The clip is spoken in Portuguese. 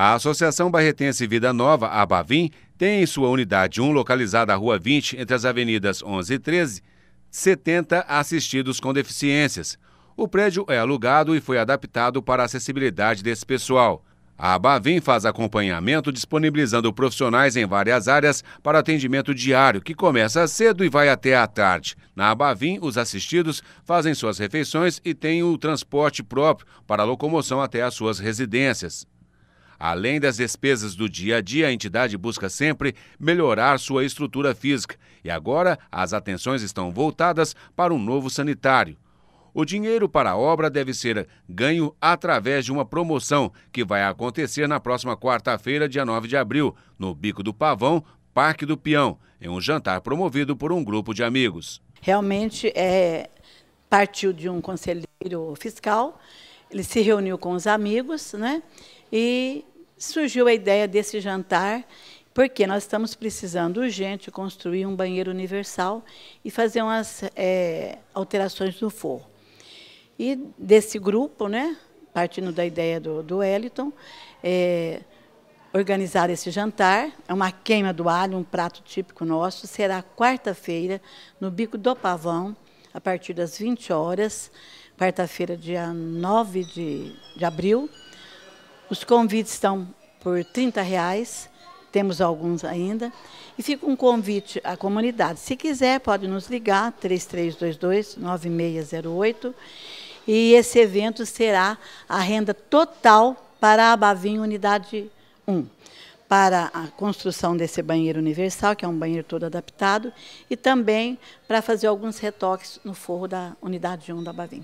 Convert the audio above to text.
A Associação Barretense Vida Nova, Abavim, tem em sua unidade 1, localizada à Rua 20, entre as avenidas 11 e 13, 70 assistidos com deficiências. O prédio é alugado e foi adaptado para a acessibilidade desse pessoal. A Abavim faz acompanhamento disponibilizando profissionais em várias áreas para atendimento diário, que começa cedo e vai até à tarde. Na Abavim, os assistidos fazem suas refeições e têm o transporte próprio para locomoção até as suas residências. Além das despesas do dia a dia, a entidade busca sempre melhorar sua estrutura física e agora as atenções estão voltadas para um novo sanitário. O dinheiro para a obra deve ser ganho através de uma promoção que vai acontecer na próxima quarta-feira, dia 9 de abril, no Bico do Pavão, Parque do Peão, em um jantar promovido por um grupo de amigos. Realmente é, partiu de um conselheiro fiscal, ele se reuniu com os amigos, né? E surgiu a ideia desse jantar, porque nós estamos precisando urgente construir um banheiro universal e fazer umas é, alterações no forro. E desse grupo, né, partindo da ideia do, do Eliton, é, organizar esse jantar. É uma queima do alho, um prato típico nosso. Será quarta-feira, no Bico do Pavão, a partir das 20 horas, quarta-feira, dia 9 de, de abril. Os convites estão por 30 reais, temos alguns ainda. E fica um convite à comunidade. Se quiser, pode nos ligar, 3322-9608. E esse evento será a renda total para a Abavim Unidade 1 para a construção desse banheiro universal, que é um banheiro todo adaptado, e também para fazer alguns retoques no forro da unidade 1 da Bavim.